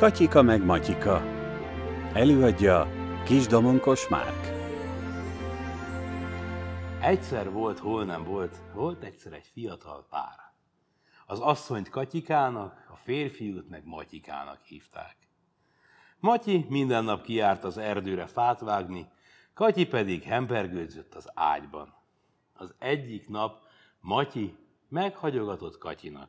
Katyika meg Matyika. Előadja Kisdomonkos Márk. Egyszer volt, hol nem volt, volt egyszer egy fiatal pár. Az asszonyt Katyikának, a férfiút meg Matyikának hívták. Matyi minden nap kiárt az erdőre fát vágni, Katyi pedig hempergődzött az ágyban. Az egyik nap Matyi meghagyogatott Katyinak.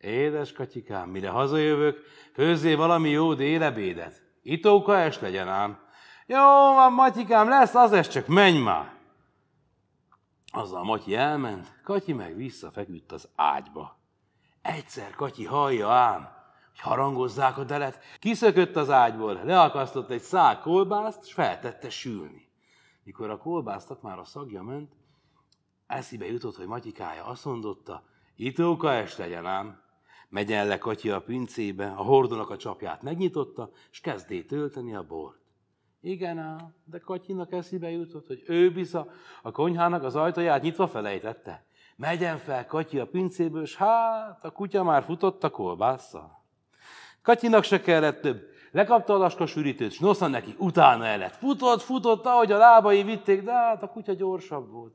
Édes katyikám, mire hazajövök, főzzél valami jó délebédet. Itóka es legyen ám. Jó, van, Matyikám, lesz az es, csak menj már! Azzal Matyi elment, Katyi meg visszafeküdt az ágyba. Egyszer Katyi hallja ám, hogy harangozzák a delet, kiszökött az ágyból, leakasztott egy szál kolbászt, s feltette sülni. Mikor a kolbásztak már a szagja ment, eszibe jutott, hogy Matyikája azt mondotta, Itóka es legyen ám. Megyelle Katya a pincébe, a hordónak a csapját megnyitotta, és kezdé tölteni a bort. Igen ám, de Katyinak eszébe jutott, hogy ő bizza a konyhának az ajtaját nyitva felejtette. Megyen fel Katyi a pincéből, és hát a kutya már futott a kolbásszal. Katyinak se kellett több. Lekapta a laska sűrítőt, és nosza neki, utána elett. Futott, futott, ahogy a lábai vitték, de hát a kutya gyorsabb volt.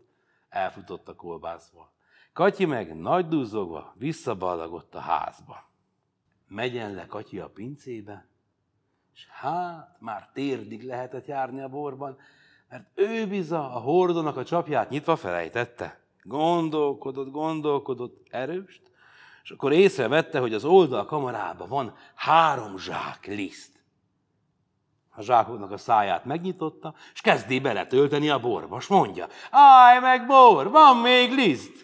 Elfutott a kolbászba. Katyi meg nagy duzzogva visszaballagott a házba. Megyen le Katyi a pincébe, és hát már térdig lehetett járni a borban, mert ő biza a hordónak a csapját nyitva felejtette. Gondolkodott, gondolkodott erőst, és akkor észrevette, hogy az oldal kamarában van három zsák liszt. A zsákoknak a száját megnyitotta, és kezdi beletölteni a borba, és mondja, állj meg bor, van még liszt!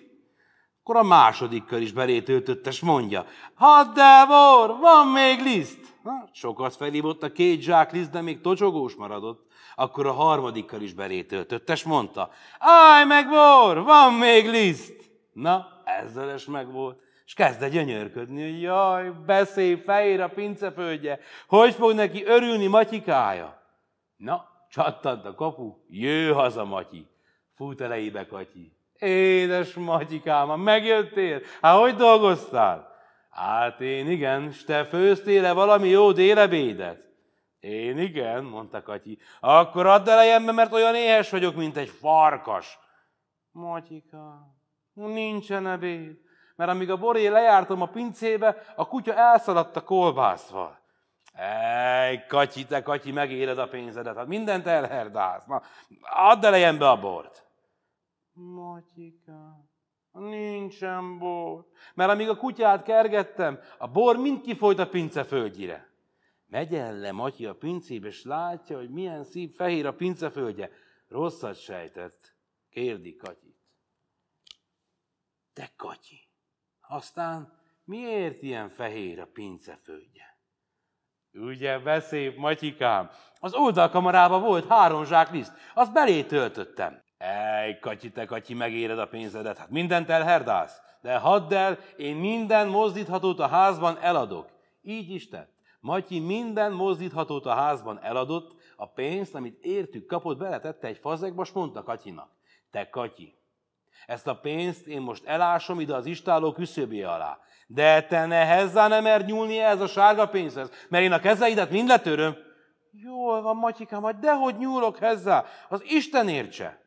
Akkor a második kör is belét és mondja, hadd bor, van még liszt! Na, sokat felhívott a két zsák liszt, de még tocsogós maradott. Akkor a harmadik kör is belét és mondta, állj meg bor, van még liszt! Na, ezzel is meg volt és kezd gyönyörködni, hogy jaj, beszél fehér a pinceföldje, hogy fog neki örülni Matyikája? Na, csattant a kapu, jő haza Matyi, fut elejébe Katyi. Édes Matyikám, megjöttél? Hát hogy dolgoztál? Hát én igen, s te főztél-e valami jó délebédet? Én igen, mondta Katyi. Akkor add el ember, mert olyan éhes vagyok, mint egy farkas. Matyika, nincsen ebéd, mert amíg a boré lejártam a pincébe, a kutya elszaladt a kolbászval. Ej, Katyi, te Katyi, megéled a pénzedet, hát mindent elherdász. Na, add el ejembe a bort. Matyika, nincsen bor. Mert amíg a kutyát kergettem, a bor mind kifolyt a pince földjére. Megy el le Matyi a pincébe, és látja, hogy milyen szív fehér a pince földje. Rosszat sejtett, kérdi Katyit. Te Katyi, aztán miért ilyen fehér a pince földje? Ugye, beszép, Matyikám, az oldalkamarába volt három zsák liszt, azt belé töltöttem. Ej, Katyi, te Katyi, megéred a pénzedet, hát mindent elherdálsz. De hadd el, én minden mozdíthatót a házban eladok. Így is tett. Matyi minden mozdíthatót a házban eladott, a pénzt, amit értük kapott, beletette egy fazekba, s mondta Katyinak. Te Katyi, ezt a pénzt én most elásom ide az istáló küszöbé alá. De te nehezzá nem mer nyúlni ez a sárga pénzhez, mert én a kezeidet mind letöröm. Jól van, Matyikám, majd dehogy nyúlok hezzá, az Isten értse.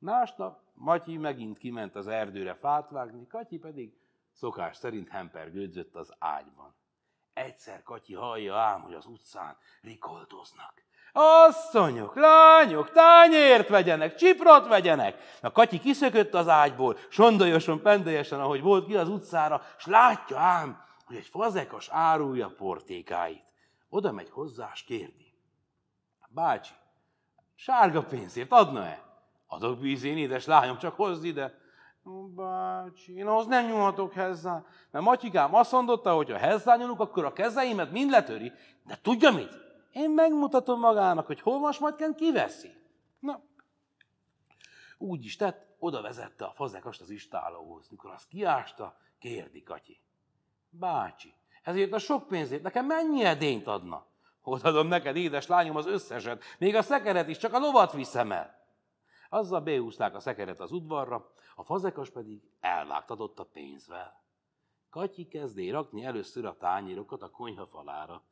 Másnap Matyi megint kiment az erdőre fát vágni, Katyi pedig szokás szerint hempergődzött az ágyban. Egyszer Katyi hallja ám, hogy az utcán rikoltoznak. Asszonyok, lányok, tányért vegyenek, csiprot vegyenek! Na Katyi kiszökött az ágyból, sondolyosan, pendelyesen, ahogy volt ki az utcára, s látja ám, hogy egy fazekas árulja portékáit. Oda megy hozzá, s kérdi. Bácsi, sárga pénzért adna-e? Adok én, édes lányom, csak hozd ide. Bácsi, én ahhoz nem nyúlhatok hozzá. Mert Matyikám azt mondotta, hogy ha hozzányúlok, akkor a kezeimet mind letöri. De tudja mit? Én megmutatom magának, hogy hol van majd kiveszi. Na, úgy is tett, oda vezette a fazekast az istálóhoz. Mikor azt kiásta, kérdi Katyi. Bácsi, ezért a sok pénzért nekem mennyi edényt adna? Odadom neked, édes lányom, az összeset, még a szekeret is, csak a lovat viszem el. Azzal behúzták a szekeret az udvarra, a fazekas pedig elvágtatott a pénzvel. Katyi kezdé rakni először a tányérokat a konyha falára.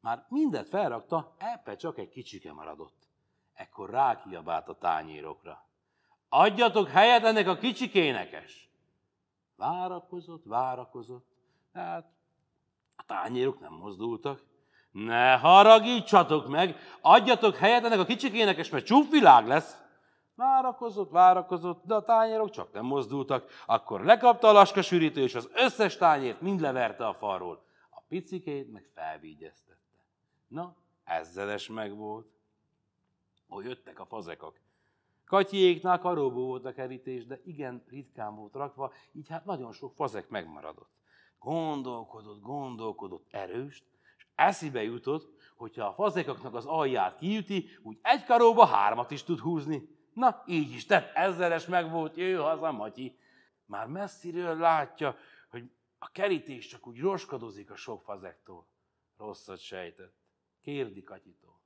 Már mindet felrakta, epe csak egy kicsike maradott. Ekkor rákiabált a tányérokra. Adjatok helyet ennek a kicsikénekes! Várakozott, várakozott, hát a tányérok nem mozdultak. Ne haragítsatok meg, adjatok helyet ennek a kicsikénekes, mert csúfvilág lesz. Várakozott, várakozott, de a tányérok csak nem mozdultak. Akkor lekapta a laska sűrítő, és az összes tányért mind leverte a falról. A picikét meg felvígyeztette. Na, es meg volt. Ó, jöttek a fazekak. Katyéknál karóbó volt a kerítés, de igen ritkán volt rakva, így hát nagyon sok fazek megmaradott. Gondolkodott, gondolkodott erőst, és eszibe jutott, hogyha a fazekaknak az alját kiüti, úgy egy karóba hármat is tud húzni. Na, így is, tehát ezeres meg volt, jöjj haza, Matyi. Már messziről látja, hogy a kerítés csak úgy roskadozik a sok fazektól. Rosszat sejtett. Kérdi Katyitól.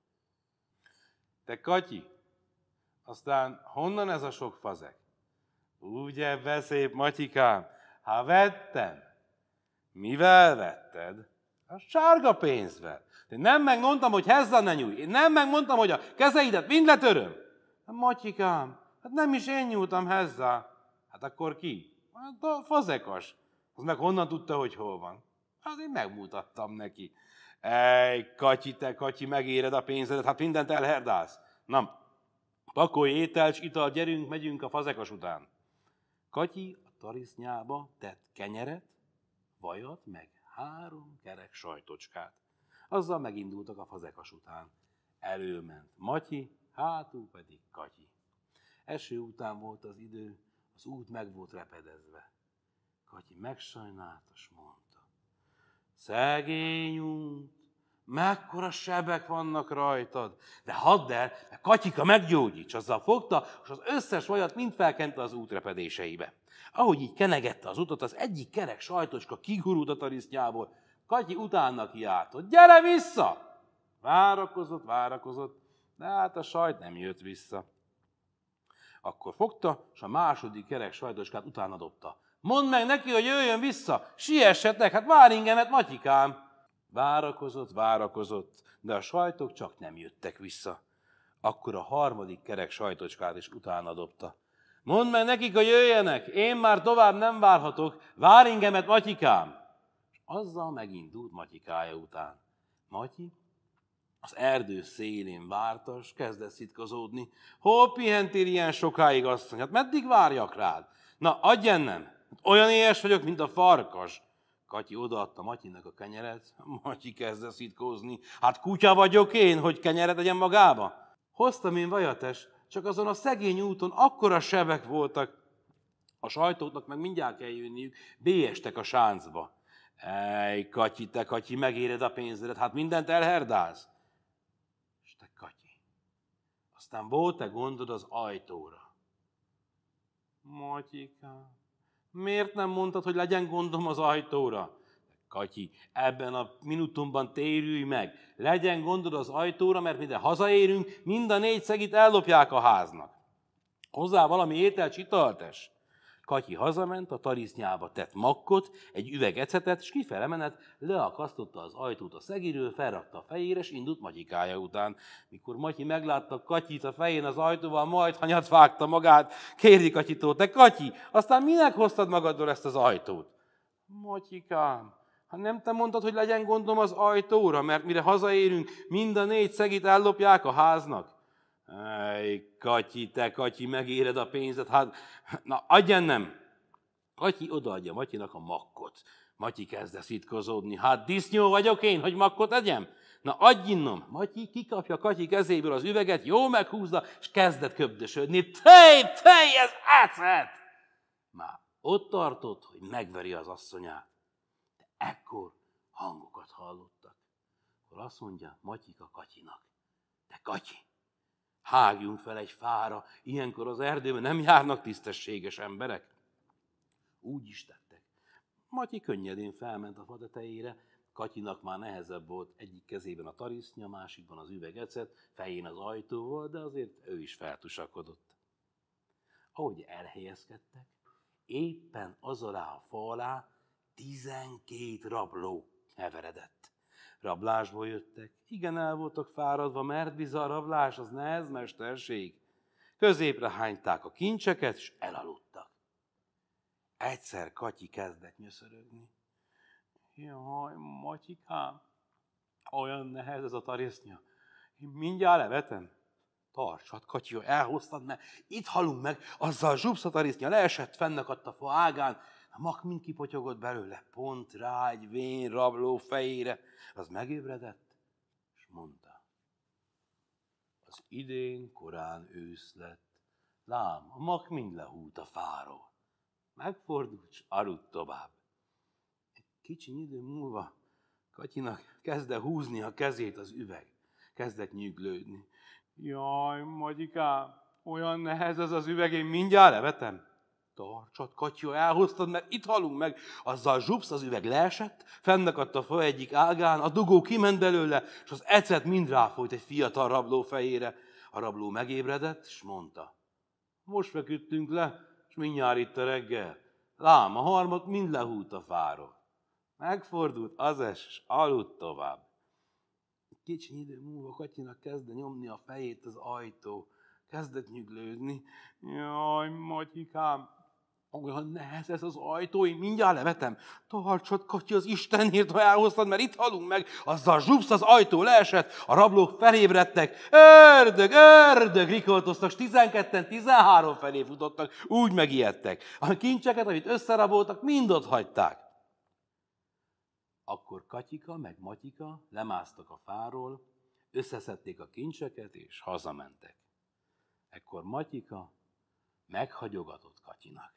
Te Katyi, aztán honnan ez a sok fazek? Ugye beszép, Matyikám, ha vettem. Mivel vetted? A sárga pénzvel. Én nem megmondtam, hogy hezzel ne nyúj. Én nem megmondtam, hogy a kezeidet mind letöröm. Hát Matyikám, hát nem is én nyúltam hezzá. Hát akkor ki? Hát a fazekas. Az meg honnan tudta, hogy hol van? Hát én megmutattam neki. Ej, Katyi, te Katyi, megéred a pénzedet, hát mindent elherdálsz. Na, pakolj ételt, ital, gyerünk, megyünk a fazekas után. Katyi a tarisznyába tett kenyeret, vajat, meg három kerek sajtocskát. Azzal megindultak a fazekas után. Előment Matyi, hátul pedig Katyi. Eső után volt az idő, az út meg volt repedezve. Katyi megsajnálta, s mondta. Szegény út, mekkora sebek vannak rajtad, de hadd el, mert Katyika meggyógyíts, azzal fogta, és az összes vajat mind felkente az útrepedéseibe. Ahogy így kenegette az utat, az egyik kerek sajtoska kigurult a tarisznyából, Katyi utána kiáltott, gyere vissza! Várakozott, várakozott, de hát a sajt nem jött vissza. Akkor fogta, és a második kerek sajtoskát utána dobta. Mondd meg neki, hogy jöjjön vissza, siessetek, hát vár ingemet, Matyikám! Várakozott, várakozott, de a sajtok csak nem jöttek vissza. Akkor a harmadik kerek sajtocskát is utána dobta. Mondd meg nekik, hogy jöjjenek, én már tovább nem várhatok, vár ingemet, Matyikám! És azzal megindult Matyikája után. Matyi az erdő szélén vártas, kezdett szitkozódni. Hol pihentél ilyen sokáig, asszony? Hát meddig várjak rád? Na, adj ennem! Olyan éhes vagyok, mint a farkas. Katyi odaadta Matyinak a kenyeret, Matyi kezdett szitkozni. Hát kutya vagyok én, hogy kenyeret legyen magába. Hoztam én vajates, csak azon a szegény úton akkora sebek voltak. A sajtótnak meg mindjárt kell jönniük, béjestek a sáncba. Ej, Katyi, te Katyi, megéred a pénzedet, hát mindent elherdálsz. Aztán volt-e gondod az ajtóra? Matyika, miért nem mondtad, hogy legyen gondom az ajtóra? Katyi, ebben a minutumban térülj meg. Legyen gondod az ajtóra, mert minden hazaérünk, mind a négy szegit ellopják a háznak. Hozzá valami ételt, italt es. Katyi hazament, a tarisznyába tett makkot, egy üveg ecetet, és kifele menet, leakasztotta az ajtót a szegiről, felrakta a fejére, és indult Matyikája után. Mikor Matyi meglátta Katyit a fején az ajtóval, majd hanyat vágta magát, kérdi Katyitól, te Katyi, aztán minek hoztad magadról ezt az ajtót? Matyikám, ha nem te mondtad, hogy legyen gondom az ajtóra, mert mire hazaérünk, mind a négy szegit ellopják a háznak. Ej, Katyi, te Katyi, megéred a pénzed? Hát, na, adj nem! Katyi odaadja Matyinak a makkot. Matyi kezdte szitkozódni. Hát disznyó vagyok én, hogy makkot egyem? Na adj innom! Matyi kikapja Katyi kezéből az üveget, jó meghúzza, és kezdett köbdösödni. Tej, tej, ez ecet! Már ott tartott, hogy megveri az asszonyát. De ekkor hangokat hallottak. Akkor azt mondja Matyika Katyinak, te Katyi, hágjunk fel egy fára, ilyenkor az erdőben nem járnak tisztességes emberek. Úgy is tettek. Matyi könnyedén felment a fatetejére, Katyinak már nehezebb volt, egyik kezében a tarisznya, másikban az üvegecet, fején az ajtó volt, de azért ő is feltusakodott. Ahogy elhelyezkedtek, éppen az alá a fa alá tizenkét rabló heveredett rablásból jöttek. Igen, el voltak fáradva, mert bizony a rablás az nehez mesterség. Középre hányták a kincseket, és elaludtak. Egyszer Katyi kezdett nyöszörögni. Jaj, Matyikám, olyan nehez ez a tarisznya. Én mindjárt levetem. Tartsad, Katyi, elhoztad, mert itt halunk meg, azzal zsubsz a tarisznya leesett, fennakadt a fa ágán, a mak mind kipotyogott belőle, pont rá egy vén rabló fejére. Az megébredett, és mondta. Az idén korán ősz lett, lám, a mak mind lehúlt a fáról. Megfordult, s aludt tovább. Egy kicsi idő múlva Katyinak kezdte húzni a kezét az üveg. Kezdett nyüglődni. Jaj, magyikám, olyan nehez ez az üveg, én mindjárt levetem. Tartsad, Katya, elhoztad meg, itt halunk meg. Azzal zsupsz, az üveg leesett, fennakadt a fa egyik ágán, a dugó kiment belőle, és az ecet mind ráfolyt egy fiatal rabló fejére. A rabló megébredett, és mondta, most feküdtünk le, és mindjárt itt a reggel. Lám, a harmat mind lehúlt a fáról. Megfordult az es, és aludt tovább. Egy kicsi idő múlva Katyinak kezdte nyomni a fejét az ajtó. Kezdett nyüglődni. Jaj, Matyikám, olyan nehez ez az ajtó, én mindjárt levetem. Tartsad, Katya, az Istenért, ha elhoztad, mert itt halunk meg. Azzal zsupsz, az ajtó leesett, a rablók felébredtek. Ördög, ördög, rikoltoztak, 12-en, 13 felé futottak, úgy megijedtek. A kincseket, amit összeraboltak, mind ott hagyták. Akkor Katyika meg Matyika lemásztak a fáról, összeszedték a kincseket, és hazamentek. Ekkor Matyika meghagyogatott Katyinak.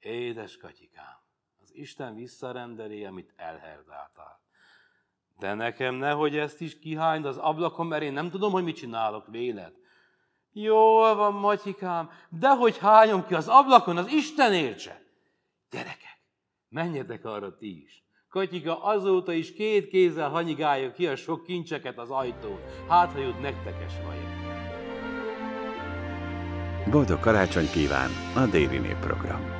Édes katyikám, az Isten visszarendeli, amit elherdáltál. De nekem nehogy ezt is kihányd az ablakon, mert én nem tudom, hogy mit csinálok véled. Jól van, Matyikám, de hogy hányom ki az ablakon, az Isten értse. Gyerekek, menjetek arra ti is. Katyika azóta is két kézzel hanyigálja ki a sok kincseket az ajtón. Hát, ha jut nektek esvaja. Boldog karácsony kíván a Déli Nép program.